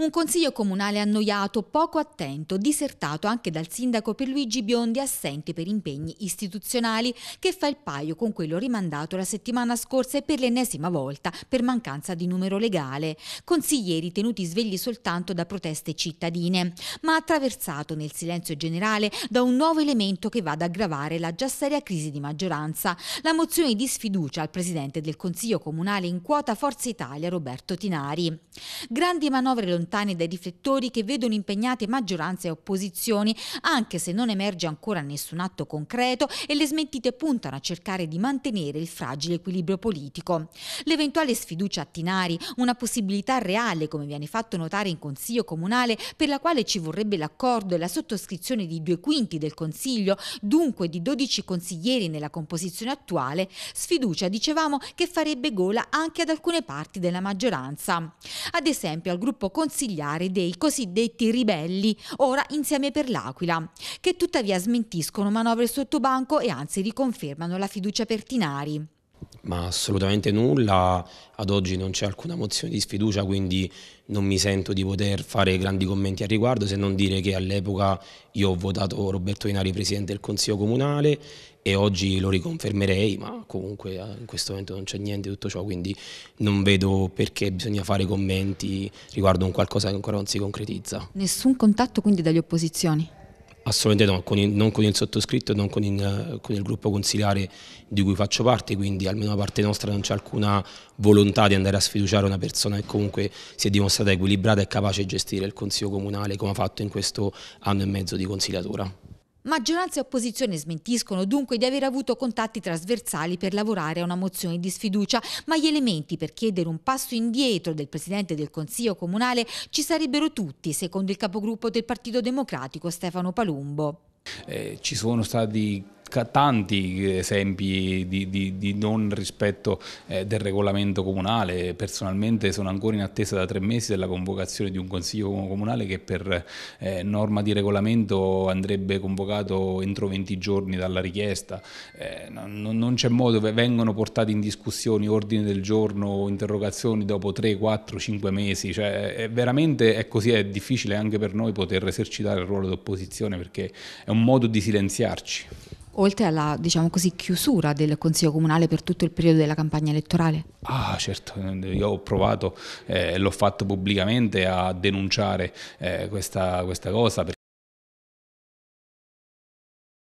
Un consiglio comunale annoiato, poco attento, disertato anche dal sindaco Pierluigi Biondi, assente per impegni istituzionali, che fa il paio con quello rimandato la settimana scorsa e per l'ennesima volta per mancanza di numero legale. Consiglieri tenuti svegli soltanto da proteste cittadine, ma attraversato nel silenzio generale da un nuovo elemento che va ad aggravare la già seria crisi di maggioranza, la mozione di sfiducia al presidente del Consiglio Comunale in quota Forza Italia Roberto Tinari. Grandi manovre lontane lontani dai riflettori che vedono impegnate maggioranze e opposizioni, anche se non emerge ancora nessun atto concreto e le smentite puntano a cercare di mantenere il fragile equilibrio politico. L'eventuale sfiducia a Tinari, una possibilità reale come viene fatto notare in Consiglio Comunale, per la quale ci vorrebbe l'accordo e la sottoscrizione di due quinti del Consiglio, dunque di 12 consiglieri nella composizione attuale, sfiducia, dicevamo, che farebbe gola anche ad alcune parti della maggioranza. Ad esempio al gruppo Consiglio consigliare dei cosiddetti ribelli, ora insieme per l'Aquila, che tuttavia smentiscono manovre sottobanco e anzi riconfermano la fiducia per Tinari ma assolutamente nulla. Ad oggi non c'è alcuna mozione di sfiducia, quindi non mi sento di poter fare grandi commenti al riguardo, se non dire che all'epoca io ho votato Roberto Inari Presidente del Consiglio Comunale e oggi lo riconfermerei, ma comunque eh, in questo momento non c'è niente di tutto ciò, quindi non vedo perché bisogna fare commenti riguardo a un qualcosa che ancora non si concretizza. Nessun contatto quindi dagli opposizioni? Assolutamente no, con il, non con il sottoscritto, non con il, con il, gruppo consigliare di cui faccio parte, quindi almeno da parte nostra non c'è alcuna volontà di andare a sfiduciare una persona che comunque si è dimostrata equilibrata e capace di gestire il Consiglio Comunale come ha fatto in questo anno e mezzo di consigliatura. Maggioranza e opposizione smentiscono dunque di aver avuto contatti trasversali per lavorare a una mozione di sfiducia, ma gli elementi per chiedere un passo indietro del Presidente del Consiglio Comunale ci sarebbero tutti, secondo il capogruppo del Partito Democratico Stefano Palumbo. Eh, ci sono stati tanti esempi di, di, di non rispetto eh, del regolamento comunale. Personalmente sono ancora in attesa da tre mesi della convocazione di un consiglio comunale che per eh, norma di regolamento andrebbe convocato entro 20 giorni dalla richiesta. Eh, non, non c'è modo, vengono portati in discussione ordini del giorno, interrogazioni dopo 3, 4, 5 mesi. Cioè, è veramente è così, è difficile anche per noi poter esercitare il ruolo d'opposizione perché è un modo di silenziarci oltre alla diciamo così, chiusura del Consiglio Comunale per tutto il periodo della campagna elettorale? Ah certo, io ho provato, eh, l'ho fatto pubblicamente a denunciare eh, questa, questa, cosa